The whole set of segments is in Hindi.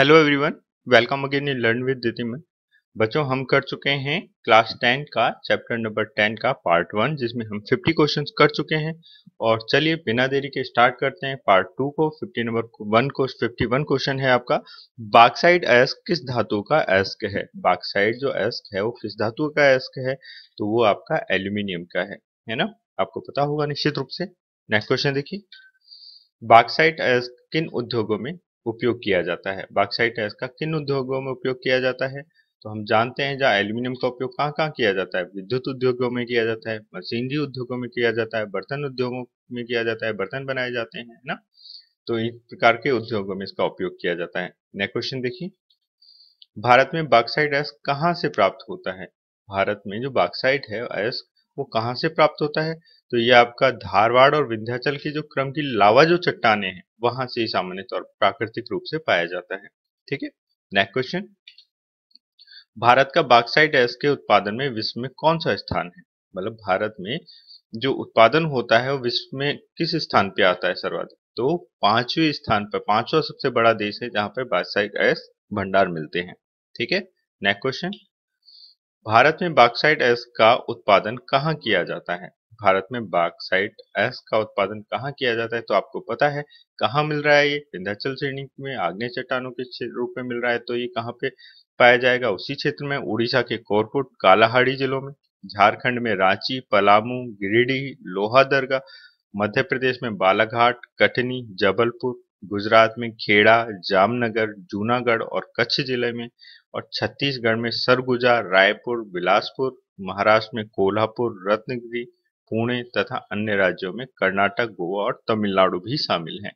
hello everyone welcome again in learn with Diti में बच्चों हम कर चुके हैं क्लास टेन का चैप्टर नंबर टेन का पार्ट वन जिसमें हम 50 क्वेश्चंस कर चुके हैं और चलिए बिना देरी के स्टार्ट करते हैं पार्ट टू को 50 नंबर वन को 51 क्वेश्चन है आपका बाक्साइड एस्क किस धातु का एस्क है बाक्साइड जो एस्क है वो किस धातु का एस्क है तो वो आपका एल्यूमिनियम का है है ना आपको पता होगा निश्चित रूप से नेक्स्ट क्वेश्चन देखिए बाक्साइड एस्क किन उद्योगों में उपयोग किया जाता है बाक्साइट है इसका किन उद्योगों में उपयोग किया जाता है तो हम जानते हैं जहाँ एल्यूमिनियम का उपयोग कहाँ कहाँ किया जाता है विद्युत उद्योगों में किया जाता है मशीनरी उद्योगों में किया जाता है बर्तन उद्योगों में किया जाता है बर्तन बनाए जाते हैं ना तो इस प्रकार के उद्योगों में इसका उपयोग किया जाता है नेक्स्ट क्वेश्चन देखिए भारत में बाक्साइट अयस्क कहाँ से प्राप्त होता है भारत में जो बाक्साइट है अयस्क वो कहाँ से प्राप्त होता है तो ये आपका धारवाड़ और विंध्याचल की जो क्रम की लावा जो चट्टाने हैं वहां से सामान्य तौर पर प्राकृतिक रूप से पाया जाता है ठीक है नेक्स्ट क्वेश्चन भारत का बाक्साइड एस के उत्पादन में विश्व में कौन सा स्थान है मतलब भारत में जो उत्पादन होता है वो विश्व में किस स्थान पे आता है सर्वाधिक तो पांचवें स्थान पर पांचवा सबसे बड़ा देश है जहां पर बाक्साइट एस भंडार मिलते हैं ठीक है नेक्स्ट क्वेश्चन भारत में बाक्साइट एस का उत्पादन कहाँ किया जाता है भारत में बाक्साइट एस का उत्पादन कहाँ किया जाता है तो आपको पता है कहाँ मिल रहा है ये विंध्याचल श्रेणी में आग्नेय चट्टानों के रूप में मिल रहा है तो ये कहाँ पे पाया जाएगा उसी क्षेत्र में उड़ीसा के कोरपुट कालाहाड़ी जिलों में झारखंड में रांची पलामू गिरिडीह लोहादरगा मध्य प्रदेश में बालाघाट कटनी जबलपुर गुजरात में खेड़ा जामनगर जूनागढ़ और कच्छ जिले में और छत्तीसगढ़ में सरगुजा रायपुर बिलासपुर महाराष्ट्र में कोल्हापुर रत्नगिरी पुणे तथा अन्य राज्यों में कर्नाटक गोवा और तमिलनाडु भी शामिल हैं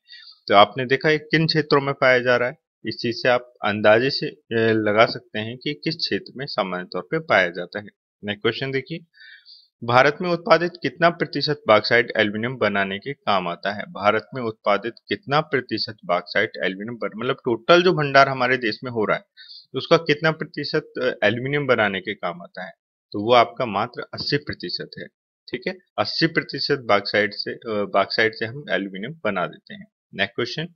तो आपने देखा ये किन क्षेत्रों में पाया जा रहा है इस चीज से आप अंदाजे से लगा सकते हैं कि किस क्षेत्र में सामान्य तौर पर पाया जाता है नेक्स्ट क्वेश्चन देखिए भारत में उत्पादित कितना प्रतिशत बाक्साइड एल्यूमिनियम बनाने के काम आता है भारत में उत्पादित कितना प्रतिशत बाक्साइड एल्यूमिनियम बन मतलब टोटल जो भंडार हमारे देश में हो रहा है उसका कितना प्रतिशत एल्यूमिनियम बनाने के काम आता है तो वो आपका मात्र 80 प्रतिशत है ठीक है अस्सी प्रतिशत बाक्साइड से बाक्साइड से हम एल्यूमिनियम बना देते हैं नेक्स्ट क्वेश्चन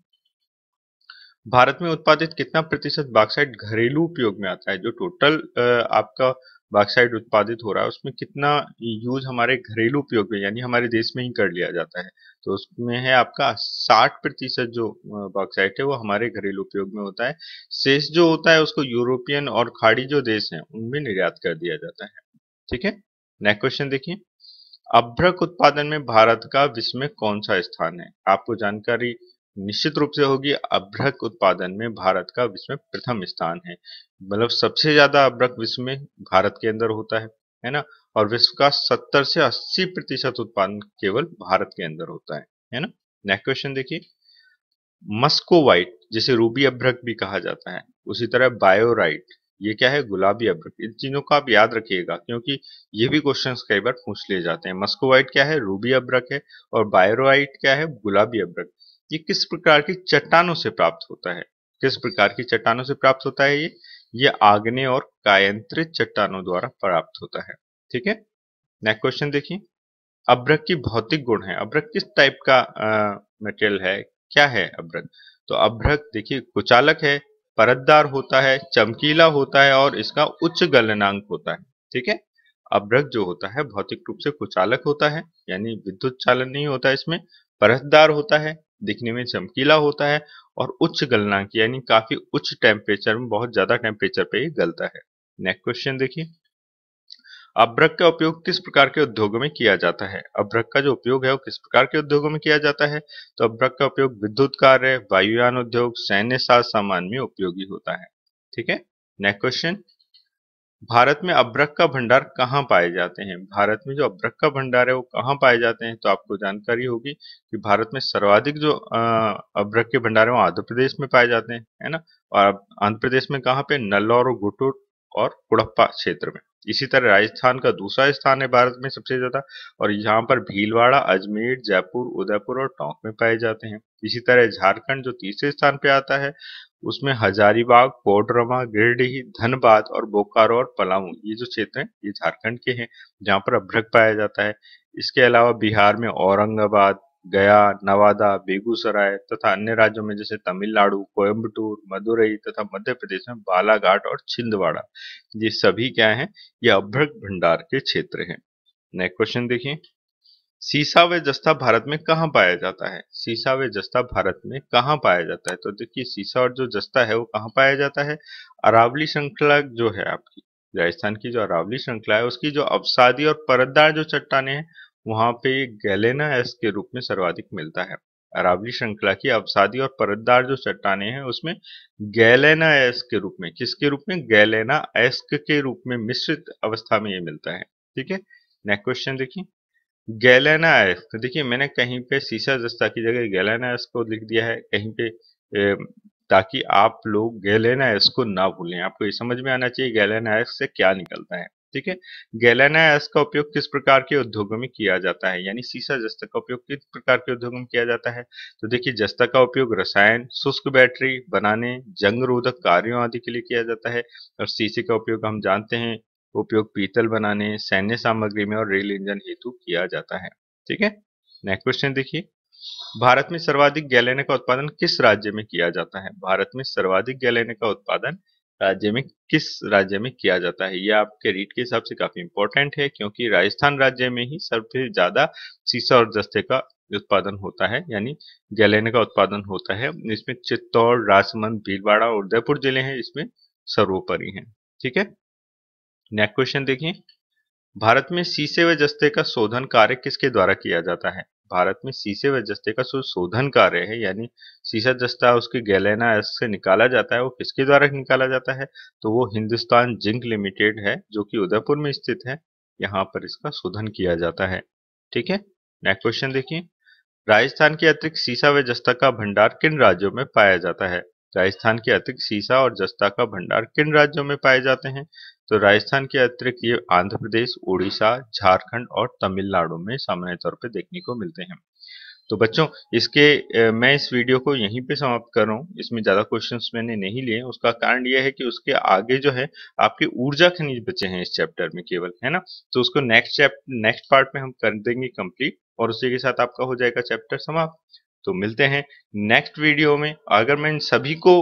भारत में उत्पादित कितना प्रतिशत बाक्साइड घरेलू उपयोग में आता है जो टोटल आपका बाक्साइड उत्पादित हो रहा है उसमें कितना यूज हमारे घरेलू उपयोग में यानी हमारे देश में ही कर लिया जाता है तो उसमें है आपका 60 प्रतिशत जो बाक्साइट है वो हमारे घरेलू उपयोग में होता है शेष जो होता है उसको यूरोपियन और खाड़ी जो देश हैं उनमें निर्यात कर दिया जाता है ठीक है नेक्स्ट क्वेश्चन देखिए अभ्रक उत्पादन में भारत का विश्व में कौन सा स्थान है आपको जानकारी निश्चित रूप से होगी अभ्रक उत्पादन में भारत का विश्व में प्रथम स्थान है मतलब सबसे ज्यादा अभ्रक विश्व में भारत के अंदर होता है है ना और विश्व का 70 से 80 प्रतिशत उत्पादन केवल भारत के अंदर होता है है ना नेक्स्ट क्वेश्चन देखिए वाइट जिसे रूबी अभ्रक भी कहा जाता है उसी तरह बायोराइट ये क्या है गुलाबी अब्रक इन चीजों को आप याद रखिएगा क्योंकि ये भी क्वेश्चन कई बार पूछ लिए जाते हैं मस्कोवाइट क्या है रूबी अब्रक है और बायरोवाइट क्या है गुलाबी अब्रक ये किस प्रकार की चट्टानों से प्राप्त होता है किस प्रकार की चट्टानों से प्राप्त होता है ये ये आग्ने और कायंत्रित चट्टानों द्वारा प्राप्त होता है ठीक है नेक्स्ट क्वेश्चन देखिए अब्रक की भौतिक गुण है अब्रक किस टाइप का मटेरियल है क्या है अब्रक तो अभ्रक देखिए कुचालक है परतदार होता है चमकीला होता है और इसका उच्च गलनांक होता है ठीक है अब्रक जो होता है भौतिक रूप से कुचालक होता है यानी विद्युत चालन नहीं होता इसमें परतदार होता है दिखने में चमकीला होता है और उच्च गलनांक यानी काफी उच्च टेम्परेचर में बहुत ज्यादा टेम्परेचर पे ही गलता है नेक्स्ट क्वेश्चन देखिए अभ्रक का उपयोग किस प्रकार के उद्योगों में किया जाता है अभ्रक का जो उपयोग है वो किस प्रकार के उद्योगों में किया जाता है तो अभ्रक का उपयोग विद्युत कार्य वायुयान उद्योग सैन्य साज सामान में उपयोगी होता है ठीक है नेक्स्ट क्वेश्चन भारत में अभ्रक का भंडार कहाँ पाए जाते हैं भारत में जो अभ्रक का भंडार है वो कहाँ पाए जाते हैं तो आपको जानकारी होगी कि भारत में सर्वाधिक जो अभ्रक के भंडार है वो आंध्र प्रदेश में पाए जाते हैं है ना और आंध्र प्रदेश में कहाँ पे नल्लौर और गुटूर और कुड़प्पा क्षेत्र में इसी तरह राजस्थान का दूसरा स्थान है भारत में सबसे ज्यादा और यहाँ पर भीलवाड़ा अजमेर जयपुर उदयपुर और टोंक में पाए जाते हैं इसी तरह झारखंड जो तीसरे स्थान पे आता है उसमें हजारीबाग कोडरमा गिरडीही धनबाद और बोकारो और पलामू ये जो क्षेत्र हैं ये झारखंड के हैं जहाँ पर अभ्रक पाया जाता है इसके अलावा बिहार में औरंगाबाद गया नवादा बेगूसराय तथा अन्य राज्यों में जैसे तमिलनाडु कोयम्बटूर मदुरई तथा मध्य प्रदेश में बालाघाट और छिंदवाड़ा ये सभी क्या हैं ये अभ्रक भंडार के क्षेत्र हैं नेक्स्ट क्वेश्चन देखिए सीसा व जस्ता भारत में कहाँ पाया जाता है सीसा व जस्ता भारत में कहाँ पाया जाता है तो देखिए सीसा और जो जस्ता है वो कहाँ पाया जाता है अरावली श्रृंखला जो है आपकी राजस्थान की जो अरावली श्रृंखला है उसकी जो अवसादी और परतदार जो चट्टाने हैं वहां पे गैलेना एस के रूप में सर्वाधिक मिलता है अरावली श्रृंखला की अवसादी और परतदार जो चट्टाने हैं उसमें गैलेना एस्क के रूप में किसके रूप में गैलेना एस्क के रूप में मिश्रित अवस्था में ये मिलता है ठीक है नेक्स्ट क्वेश्चन देखिए गैलेना एस्क तो देखिए मैंने कहीं पे सीसा जस्ता की जगह गैलेना एस्क को लिख दिया है कहीं पे ए, ताकि आप लोग गैलेना एस्क को ना भूलें आपको ये समझ में आना चाहिए गैलेना एस्क से क्या निकलता है ठीक है गैलेना एस का उपयोग किस प्रकार के उद्योगों में किया जाता है यानी सीसा जस्ता का उपयोग किस प्रकार के उद्योगों में किया जाता है तो देखिए जस्ता का उपयोग रसायन शुष्क बैटरी बनाने जंग रोधक कार्यों आदि के लिए किया जाता है और सीसे का उपयोग हम जानते हैं उपयोग पीतल बनाने सैन्य सामग्री में और रेल इंजन हेतु किया जाता है ठीक है नेक्स्ट क्वेश्चन देखिए भारत में सर्वाधिक गैलेने का उत्पादन किस राज्य में किया जाता है भारत में सर्वाधिक गैलेने का उत्पादन राज्य में किस राज्य में किया जाता है यह आपके रीट के हिसाब से काफी इंपॉर्टेंट है क्योंकि राजस्थान राज्य में ही सबसे ज्यादा सीसा और जस्ते का उत्पादन होता है यानी गैलेने का उत्पादन होता है इसमें चित्तौड़ राजसमंद भीलवाड़ा और उदयपुर जिले हैं इसमें सर्वोपरि हैं ठीक है नेक्स्ट क्वेश्चन देखिए भारत में सीसे व जस्ते का शोधन कार्य किसके द्वारा किया जाता है भारत में सीसे व जस्ते का शोधन कार्य है यानी सीसा जस्ता उसकी गैलेना से निकाला जाता है वो किसके द्वारा निकाला जाता है तो वो हिंदुस्तान जिंक लिमिटेड है जो कि उदयपुर में स्थित है यहाँ पर इसका शोधन किया जाता है ठीक है नेक्स्ट क्वेश्चन देखिए राजस्थान के अतिरिक्त सीसा व जस्ता का भंडार किन राज्यों में पाया जाता है राजस्थान के अतिरिक्त सीसा और जस्ता का भंडार किन राज्यों में पाए जाते हैं तो राजस्थान के अतिरिक्त ये आंध्र प्रदेश उड़ीसा झारखंड और तमिलनाडु में सामान्य तौर पर देखने को मिलते हैं तो बच्चों इसके मैं इस वीडियो को यहीं पे समाप्त कर रहा हूँ इसमें ज़्यादा क्वेश्चंस मैंने नहीं लिए उसका कारण यह है कि उसके आगे जो है आपके ऊर्जा खनिज बचे हैं इस चैप्टर में केवल है ना तो उसको नेक्स्ट चैप्ट नेक्स्ट पार्ट में हम कर देंगे कंप्लीट और उसी के साथ आपका हो जाएगा चैप्टर समाप्त तो मिलते हैं नेक्स्ट वीडियो में अगर मैं इन सभी को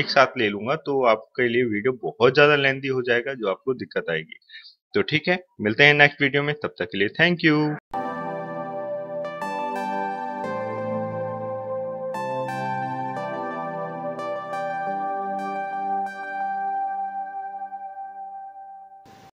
एक साथ ले लूंगा तो आपके लिए वीडियो बहुत ज़्यादा लेंदी हो जाएगा जो आपको दिक्कत आएगी तो ठीक है मिलते हैं नेक्स्ट वीडियो में तब तक के लिए थैंक यू